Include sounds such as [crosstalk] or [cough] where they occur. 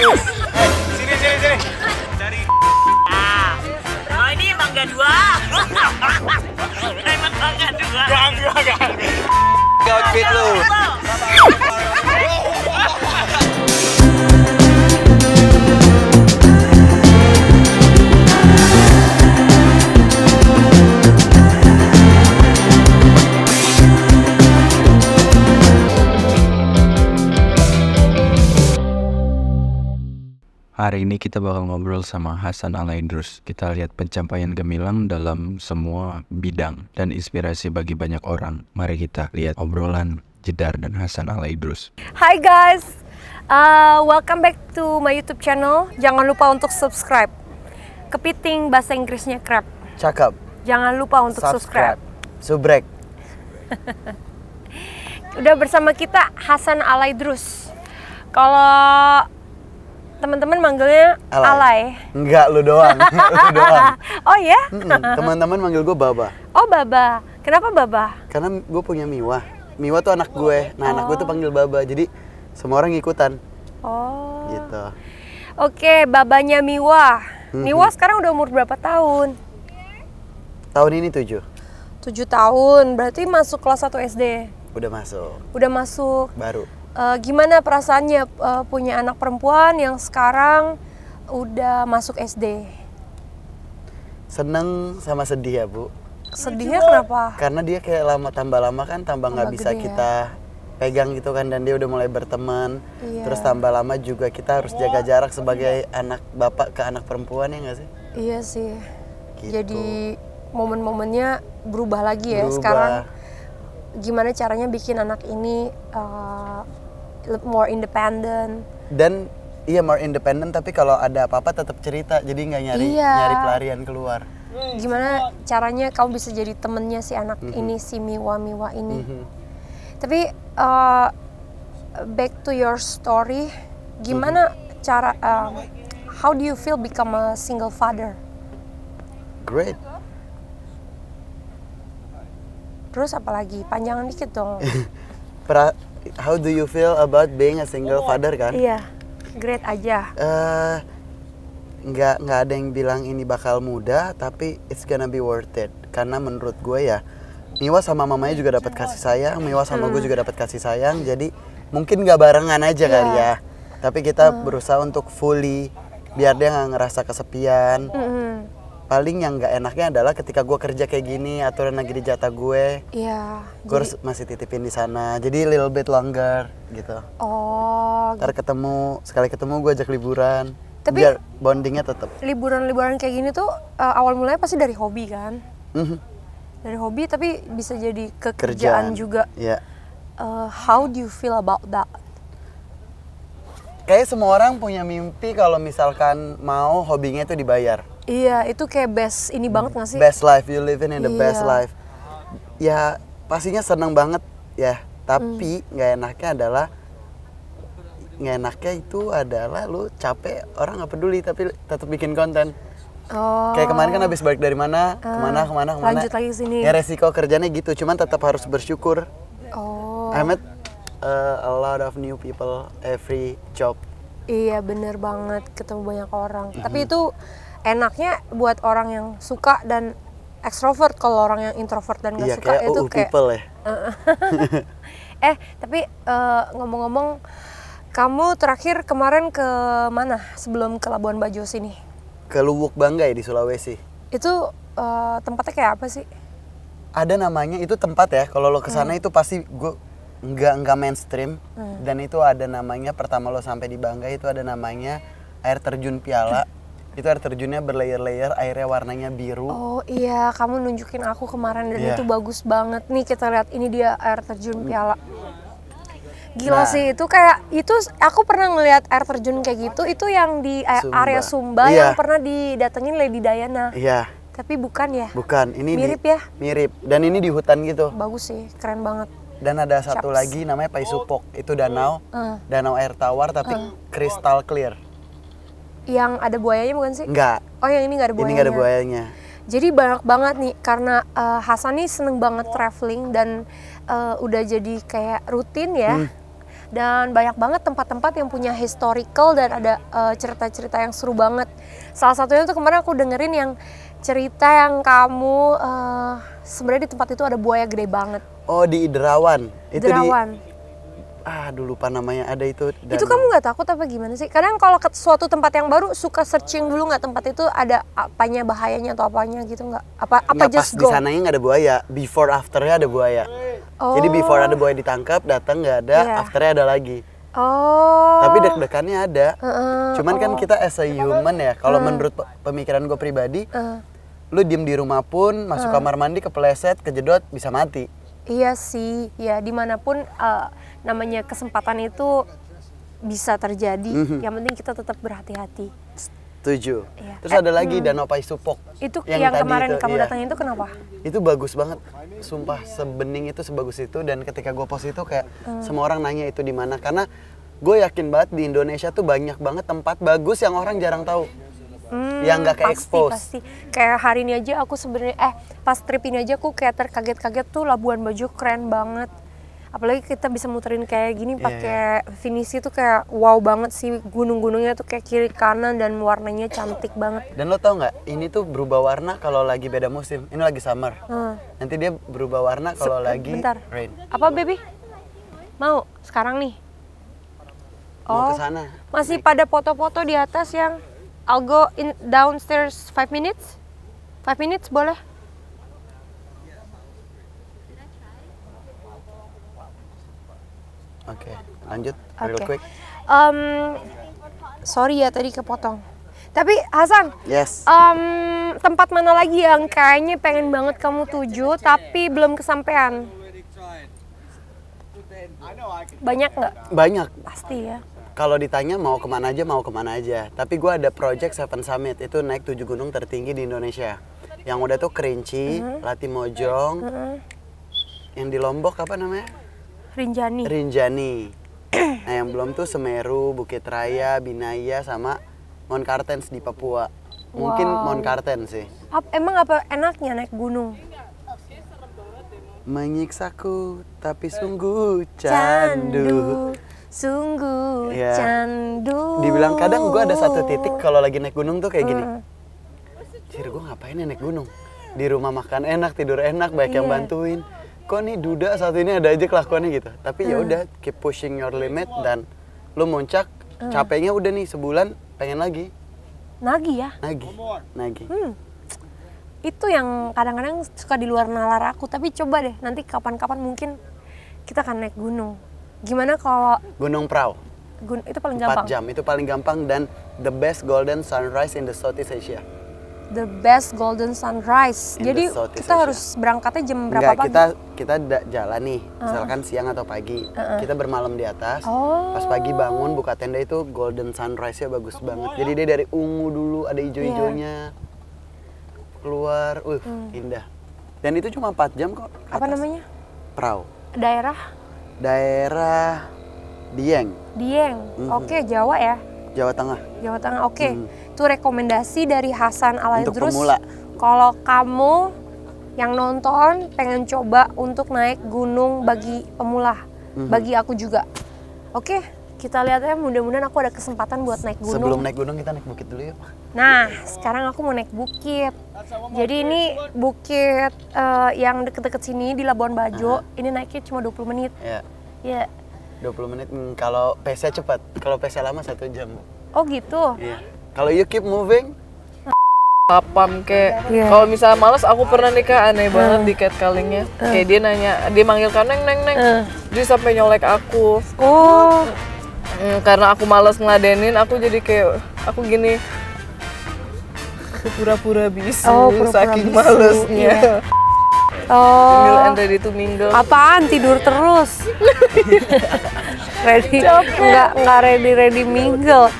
eh, sini sini sini cari ah oh ini mangga dua [laughs] emang mangga dua enggak enggak enggak outfit lu Hari ini kita bakal ngobrol sama Hasan Alaidrus. Kita lihat pencapaian gemilang dalam semua bidang dan inspirasi bagi banyak orang. Mari kita lihat obrolan Jedar dan Hasan Alaidrus. Hai guys, uh, welcome back to my YouTube channel. Jangan lupa untuk subscribe. Kepiting bahasa Inggrisnya crab. Cakep. Jangan lupa untuk subscribe. Subrek. [laughs] Udah bersama kita Hasan Alaidrus. Kalau teman-teman manggilnya alay. alay. Enggak, lu doang. [laughs] [laughs] lu doang. oh ya? Teman-teman manggil gue Baba. Oh, Baba. Kenapa Baba? Karena gue punya Miwa. Miwa tuh anak gue. Nah, oh. anak gue tuh panggil Baba. Jadi semua orang ngikutan. Oh. Gitu. Oke, babanya Miwa. Miwa sekarang udah umur berapa tahun? Tahun ini tujuh. Tujuh tahun, berarti masuk kelas 1 SD? Udah masuk. Udah masuk. Baru uh, gimana perasaannya uh, punya anak perempuan yang sekarang udah masuk SD? Seneng sama sedih ya bu. Sedihnya kenapa? Karena dia kayak lama tambah lama kan tambah nggak bisa ya. kita ya? pegang gitu kan dan dia udah mulai berteman. Iya. Terus tambah lama juga kita harus jaga iya. jarak sebagai anak bapak ke anak perempuan ya nggak sih? Iya sih. Gitu. Jadi momen-momennya berubah lagi ya berubah. sekarang gimana caranya bikin anak ini uh, more independent dan iya more independent tapi kalau ada apa-apa tetap cerita jadi nggak nyari iya. nyari pelarian keluar hmm, gimana caranya kamu bisa jadi temennya si anak mm -hmm. ini si miwa miwa ini mm -hmm. tapi uh, back to your story gimana mm -hmm. cara uh, how do you feel become a single father great Terus apalagi? Panjangan dikit dong. [laughs] pra how do you feel about being a single iya. father kan? Iya. Great aja. Uh, nggak nggak ada yang bilang ini bakal mudah tapi it's gonna be worth it karena menurut gue ya Miwa sama mamanya juga dapat kasih sayang Miwa sama hmm. gue juga dapat kasih sayang jadi mungkin nggak barengan aja yeah. kali ya tapi kita hmm. berusaha untuk fully biar dia nggak ngerasa kesepian mm -hmm paling yang nggak enaknya adalah ketika gue kerja kayak gini aturan lagi di jatah gue iya gue harus masih titipin di sana jadi little bit longer gitu oh ntar gitu. ketemu sekali ketemu gue ajak liburan tapi biar bondingnya tetap liburan-liburan kayak gini tuh uh, awal mulanya pasti dari hobi kan mm-hmm. dari hobi tapi bisa jadi kekerjaan Kerjaan. juga yeah. Iya. uh, how do you feel about that Kayaknya semua orang punya mimpi kalau misalkan mau hobinya itu dibayar Iya, itu kayak best ini hmm, banget gak sih? Best life, you living in the iya. best life. Ya, pastinya seneng banget ya. Tapi hmm. nggak hmm. enaknya adalah nggak enaknya itu adalah lu capek orang nggak peduli tapi tetap bikin konten. Oh. Kayak kemarin kan oh. habis balik dari mana, kemana, ah, kemana, kemana. Lanjut lagi sini. Ya resiko kerjanya gitu, cuman tetap harus bersyukur. Oh. I met uh, a lot of new people every job. Iya bener banget ketemu banyak orang. Mm -hmm. Tapi mm-hmm. itu enaknya buat orang yang suka dan ekstrovert kalau orang yang introvert dan nggak ya, suka kayak itu kayak people ya. [laughs] eh tapi ngomong eh, ngomong-ngomong kamu terakhir kemarin ke mana sebelum ke Labuan Bajo sini? Ke Lubuk Banggai di Sulawesi. Itu uh, tempatnya kayak apa sih? Ada namanya itu tempat ya. Kalau lo kesana hmm. itu pasti gue nggak nggak mainstream hmm. dan itu ada namanya pertama lo sampai di Banggai itu ada namanya air terjun Piala itu air terjunnya berlayer-layer, airnya warnanya biru. Oh iya, kamu nunjukin aku kemarin dan yeah. itu bagus banget nih kita lihat ini dia air terjun Piala. Gila nah, sih itu kayak itu aku pernah ngelihat air terjun kayak gitu itu yang di eh, Sumba. area Sumba yeah. yang pernah didatengin Lady Diana. Iya. Yeah. Tapi bukan ya? Bukan, ini mirip di, ya? Mirip. Dan ini di hutan gitu. Bagus sih, keren banget dan ada satu Chaps. lagi namanya Paisupok itu danau uh. danau air tawar tapi uh. kristal clear yang ada buayanya bukan sih? Enggak. Oh, yang ini nggak ada buayanya. Ini enggak ada buayanya. Jadi banyak banget nih karena uh, Hasan nih seneng banget traveling dan uh, udah jadi kayak rutin ya. Hmm. Dan banyak banget tempat-tempat yang punya historical dan ada eh, cerita-cerita uh, yang seru banget. Salah satunya tuh kemarin aku dengerin yang cerita yang kamu uh, sebenarnya di tempat itu ada buaya gede banget. Oh di Idrawan Itu ah dulu apa namanya ada itu dan... itu kamu nggak takut apa gimana sih kadang kalau ke suatu tempat yang baru suka searching dulu nggak tempat itu ada apanya bahayanya atau apanya gitu nggak apa apa gak just pas go di sananya nggak ada buaya before afternya ada buaya oh. jadi before ada buaya ditangkap datang nggak ada yeah. afternya ada lagi Oh. Tapi deg-degannya ada. Uh, Cuman kan oh. kan kita as a human ya. Kalau uh. menurut pemikiran gue pribadi, uh. lu diem di rumah pun, masuk uh. kamar mandi kepleset, kejedot bisa mati. Iya sih, ya dimanapun uh, namanya kesempatan itu bisa terjadi. Mm-hmm. Yang penting kita tetap berhati-hati. Setuju. Iya. Terus eh, ada lagi hmm. Danau Pai Itu yang, yang kemarin itu, kamu iya. datang itu kenapa? Itu bagus banget. Sumpah sebening itu sebagus itu dan ketika gue post itu kayak hmm. semua orang nanya itu di mana karena gue yakin banget di Indonesia tuh banyak banget tempat bagus yang orang jarang tahu hmm, yang nggak kayak expose pasti kayak hari ini aja aku sebenarnya eh pas trip ini aja aku kayak terkaget-kaget tuh Labuan Bajo keren banget apalagi kita bisa muterin kayak gini yeah, pakai yeah. finisi tuh kayak wow banget sih gunung-gunungnya tuh kayak kiri kanan dan warnanya cantik banget dan lo tau nggak ini tuh berubah warna kalau lagi beda musim ini lagi summer hmm. nanti dia berubah warna kalau lagi bentar. rain apa baby mau sekarang nih oh mau kesana. masih pada foto-foto di atas yang I'll go in downstairs five minutes. Five minutes boleh? Oke, okay, lanjut. Okay. Real quick. Um, sorry ya tadi kepotong. Tapi Hasan, yes. um, tempat mana lagi yang kayaknya pengen banget kamu tuju tapi belum kesampaian? Banyak nggak? Banyak. Pasti ya kalau ditanya mau kemana aja mau kemana aja tapi gue ada project Seven Summit itu naik tujuh gunung tertinggi di Indonesia yang udah tuh Kerinci, uh mm-hmm. -huh. Latimojong, uh mm-hmm. -huh. yang di Lombok apa namanya? Rinjani. Rinjani. [clears throat] nah yang belum tuh Semeru, Bukit Raya, Binaya sama Mount Kartens di Papua. Wow. Mungkin Mount Kartens sih. Ap emang apa enaknya naik gunung? Menyiksaku tapi sungguh candu. candu sungguh yeah. candu. Dibilang kadang gue ada satu titik kalau lagi naik gunung tuh kayak gini. Hmm. gue ngapain ya naik gunung? Di rumah makan enak, tidur enak, banyak yeah. yang iya. bantuin. Kok nih duda saat ini ada aja kelakuannya gitu. Tapi ya hmm. udah keep pushing your limit dan lu muncak, hmm. capeknya udah nih sebulan pengen lagi. Nagi ya? Nagi. Nagi. Hmm. Itu yang kadang-kadang suka di luar nalar aku, tapi coba deh nanti kapan-kapan mungkin kita akan naik gunung Gimana kalau Gunung Prau? Gun itu paling gampang. 4 jam itu paling gampang dan the best golden sunrise in the Southeast Asia. The best golden sunrise. In Jadi kita Asia. harus berangkatnya jam berapa Enggak, pagi? Kita kita jalan nih, uh. misalkan siang atau pagi. Uh -uh. Kita bermalam di atas. Oh. Pas pagi oh. bangun buka tenda itu golden sunrise-nya bagus oh, banget. Ya? Jadi dia dari ungu dulu ada iya. hijau-hijaunya. Yeah. Keluar, uh, hmm. indah. Dan itu cuma 4 jam kok. Atas. Apa namanya? Prau. Daerah daerah Dieng. Dieng. Mm -hmm. Oke, okay, Jawa ya. Jawa Tengah. Jawa Tengah. Oke. Okay. Mm Itu rekomendasi dari Hasan Alaidrus. Untuk Kalau kamu yang nonton pengen coba untuk naik gunung bagi pemula, mm -hmm. bagi aku juga. Oke, okay, kita lihat ya mudah-mudahan aku ada kesempatan buat naik gunung. Sebelum naik gunung kita naik bukit dulu yuk. Nah, sekarang aku mau naik bukit. Jadi ini bukit uh, yang deket-deket sini di Labuan Bajo, uh -huh. ini naiknya cuma 20 menit. Yeah Iya. 20 menit hmm, kalau pace cepat, kalau pace lama satu jam. Oh gitu. Iya. Kalau you keep moving Papam kayak yeah. kalau misalnya males aku pernah nikah aneh iya. banget di catcallingnya uh. kayak dia nanya dia manggil kan neng neng neng uh. dia sampai nyolek aku oh mm, karena aku males ngeladenin aku jadi kayak aku gini pura-pura bisu oh, pura -pura saking bisu, malesnya Yeah. Oh. Mingle and ready to mingle. Apaan tidur terus? [laughs] ready? Enggak enggak ready ready mingle.